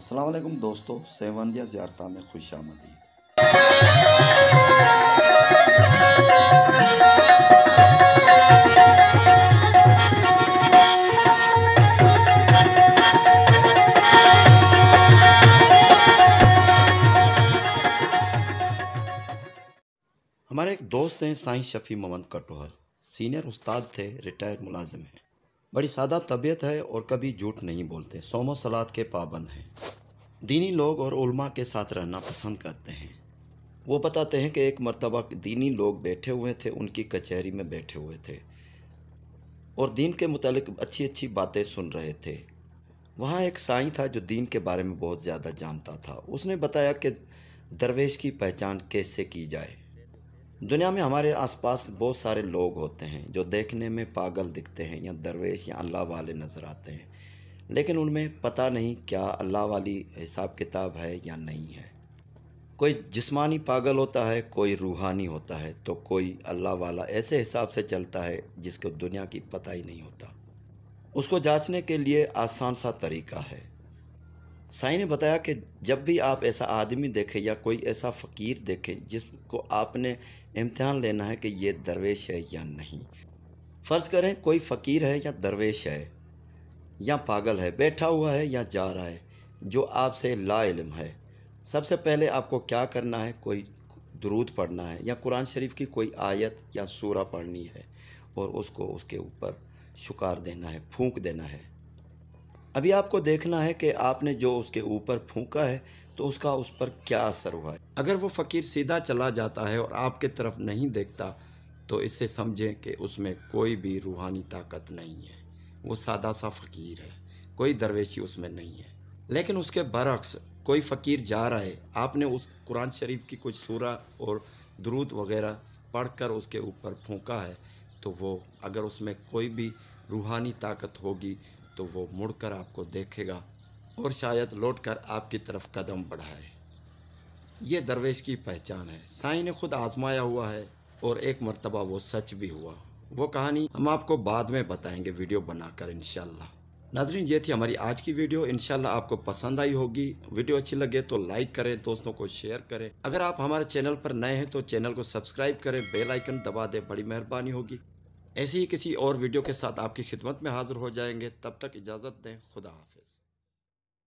असलम दोस्तों सेवंदिया ज़्यारता में खुश आमदीद हमारे एक दोस्त हैं साईं शफ़ी मोहम्मद कटोहर सीनियर उस्ताद थे रिटायर मुलाजिम हैं बड़ी सादा तबीयत है और कभी झूठ नहीं बोलते सोमो सलाद के पाबंद हैं दीनी लोग और के साथ रहना पसंद करते हैं वो बताते हैं कि एक मरतबा दीनी लोग बैठे हुए थे उनकी कचहरी में बैठे हुए थे और दीन के मतलब अच्छी अच्छी बातें सुन रहे थे वहाँ एक साई था जो दीन के बारे में बहुत ज़्यादा जानता था उसने बताया कि दरवेश की पहचान कैसे की जाए दुनिया में हमारे आसपास बहुत सारे लोग होते हैं जो देखने में पागल दिखते हैं या दरवेश या अल्लाह वाले नज़र आते हैं लेकिन उनमें पता नहीं क्या अल्लाह वाली हिसाब किताब है या नहीं है कोई जिस्मानी पागल होता है कोई रूहानी होता है तो कोई अल्लाह वाला ऐसे हिसाब से चलता है जिसको दुनिया की पता ही नहीं होता उसको जांचने के लिए आसान सा तरीका है साई ने बताया कि जब भी आप ऐसा आदमी देखें या कोई ऐसा फ़कीर देखें जिसको आपने इम्तहान लेना है कि ये दरवेश है या नहीं फ़र्ज़ करें कोई फ़कीर है या दरवेश है या पागल है बैठा हुआ है या जा रहा है जो आपसे लाइल्म है सबसे पहले आपको क्या करना है कोई दरूद पढ़ना है या कुरान शरीफ की कोई आयत या सूरा पढ़नी है और उसको उसके ऊपर शुकार देना है फूंक देना है अभी आपको देखना है कि आपने जो उसके ऊपर फूंका है तो उसका उस पर क्या असर हुआ है अगर वो फ़कीर सीधा चला जाता है और आपके तरफ नहीं देखता तो इससे समझें कि उसमें कोई भी रूहानी ताकत नहीं है वो सादा सा फ़कीर है कोई दरवेशी उसमें नहीं है लेकिन उसके बरक्स कोई फ़कीर जा रहा है आपने उस कुरान शरीफ की कुछ सूरा और दरूद वगैरह पढ़कर उसके ऊपर फूका है तो वो अगर उसमें कोई भी रूहानी ताकत होगी तो वो मुड़कर आपको देखेगा और शायद लौटकर आपकी तरफ कदम बढ़ाए ये दरवेश की पहचान है साई ने खुद आजमाया हुआ है और एक मरतबा वो सच भी हुआ वो कहानी हम आपको बाद में बताएंगे वीडियो बनाकर इनशाला नाजरीन ये थी हमारी आज की वीडियो इनशाला आपको पसंद आई होगी वीडियो अच्छी लगे तो लाइक करें दोस्तों को शेयर करें अगर आप हमारे चैनल पर नए हैं तो चैनल को सब्सक्राइब करें बेल आइकन दबा दें बड़ी मेहरबानी होगी ऐसे ही किसी और वीडियो के साथ आपकी खिदमत में हाजिर हो जाएंगे तब तक इजाज़त दें खुदा हाफिज़